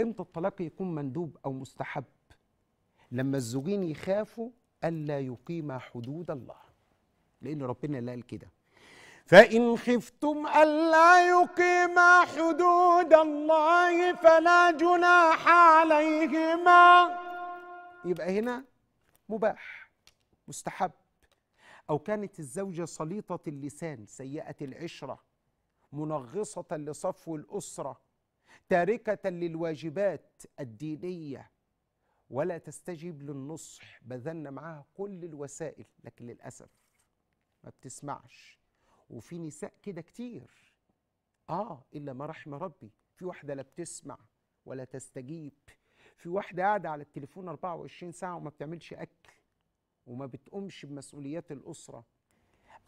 امتى الطلاق يكون مندوب او مستحب لما الزوجين يخافوا الا يقيما حدود الله لان ربنا اللي قال كده فإن خفتم ألا يقيما حدود الله فلا جناح عليهما يبقى هنا مباح مستحب أو كانت الزوجة سليطة اللسان سيئة العشرة منغصة لصفو الأسرة تاركة للواجبات الدينية ولا تستجيب للنصح بذلنا معاها كل الوسائل لكن للأسف ما بتسمعش وفي نساء كده كتير آه إلا ما رحم ربي في واحدة لا بتسمع ولا تستجيب في واحدة قاعدة على التليفون 24 ساعة وما بتعملش أكل وما بتقومش بمسؤوليات الأسرة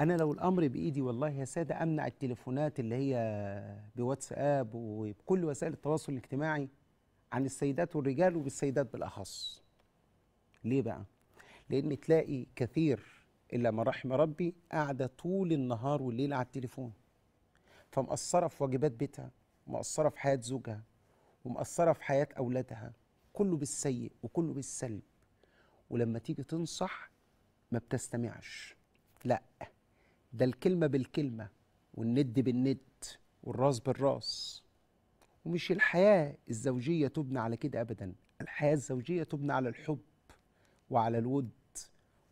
انا لو الامر بايدي والله يا ساده امنع التليفونات اللي هي بواتساب وبكل وسائل التواصل الاجتماعي عن السيدات والرجال وبالسيدات بالاخص ليه بقى لان تلاقي كثير الا ما رحم ربي قاعده طول النهار والليل على التليفون فمقصره في واجبات بيتها ومقصره في حياه زوجها ومقصره في حياه اولادها كله بالسيء وكله بالسلب ولما تيجي تنصح ما بتستمعش لا ده الكلمة بالكلمة والند بالند والراس بالراس ومش الحياة الزوجية تبنى على كده أبدا الحياة الزوجية تبنى على الحب وعلى الود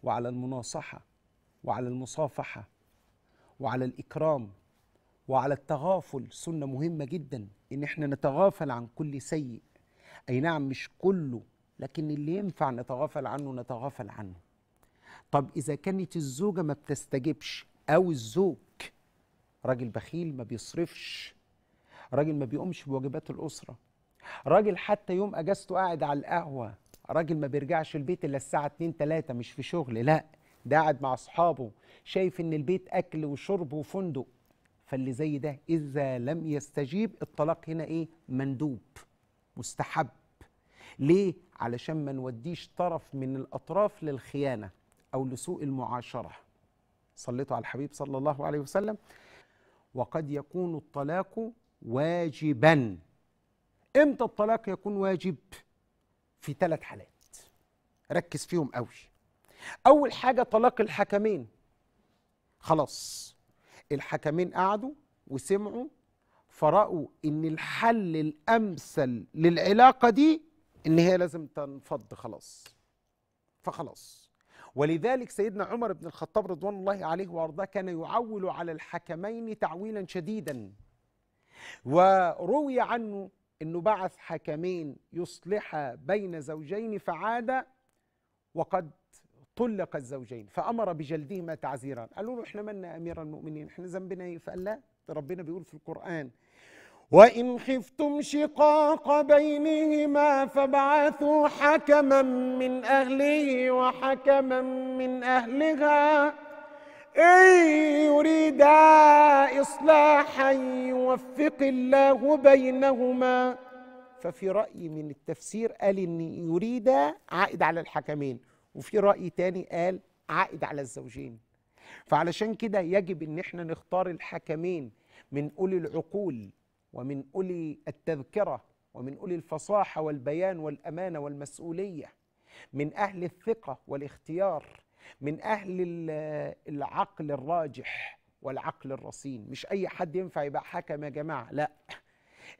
وعلى المناصحة وعلى المصافحة وعلى الإكرام وعلى التغافل سنة مهمة جدا إن إحنا نتغافل عن كل سيء أي نعم مش كله لكن اللي ينفع نتغافل عنه نتغافل عنه طب إذا كانت الزوجة ما بتستجبش او الزوج راجل بخيل ما بيصرفش راجل ما بيقومش بواجبات الاسره راجل حتى يوم اجازته قاعد على القهوه راجل ما بيرجعش البيت الا الساعه 2 3 مش في شغل لا ده قاعد مع اصحابه شايف ان البيت اكل وشرب وفندق فاللي زي ده اذا لم يستجيب الطلاق هنا ايه مندوب مستحب ليه علشان ما نوديش طرف من الاطراف للخيانه او لسوء المعاشره صليتوا على الحبيب صلى الله عليه وسلم وقد يكون الطلاق واجبا امتى الطلاق يكون واجب في ثلاث حالات ركز فيهم قوي اول حاجه طلاق الحكمين خلاص الحكمين قعدوا وسمعوا فرأوا ان الحل الامثل للعلاقه دي ان هي لازم تنفض خلاص فخلاص ولذلك سيدنا عمر بن الخطاب رضوان الله عليه وارضاه كان يعول على الحكمين تعويلا شديدا وروي عنه انه بعث حكمين يصلحا بين زوجين فعاد وقد طلق الزوجين فامر بجلدهما تعزيرا قالوا له احنا مالنا امير المؤمنين احنا ذنبنا ايه فقال لا ربنا بيقول في القران وإن خفتم شقاق بينهما فابعثوا حكما من أهله وحكما من أهلها إن يريدا إصلاحا يوفق الله بينهما ففي رأي من التفسير قال إن يريدا عائد على الحكمين وفي رأي تاني قال عائد على الزوجين فعلشان كده يجب إن احنا نختار الحكمين من أولي العقول ومن أولي التذكرة ومن أولي الفصاحة والبيان والأمانة والمسؤولية من أهل الثقة والاختيار من أهل العقل الراجح والعقل الرصين مش أي حد ينفع يبقى حكم يا جماعة لا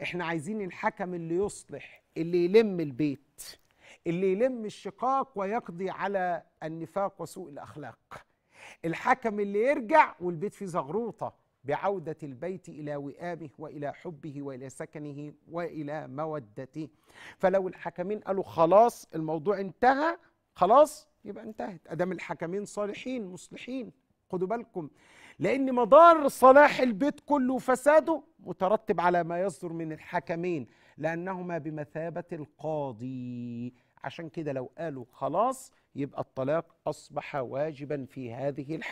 احنا عايزين الحكم اللي يصلح اللي يلم البيت اللي يلم الشقاق ويقضي على النفاق وسوء الأخلاق الحكم اللي يرجع والبيت فيه زغروطة بعودة البيت إلى وئامه وإلى حبه وإلى سكنه وإلى مودته فلو الحكمين قالوا خلاص الموضوع انتهى خلاص يبقى انتهت أدام الحكمين صالحين مصلحين خدوا بالكم لأن مدار صلاح البيت كله وفساده مترتب على ما يصدر من الحكمين لأنهما بمثابة القاضي عشان كده لو قالوا خلاص يبقى الطلاق أصبح واجبا في هذه الحالة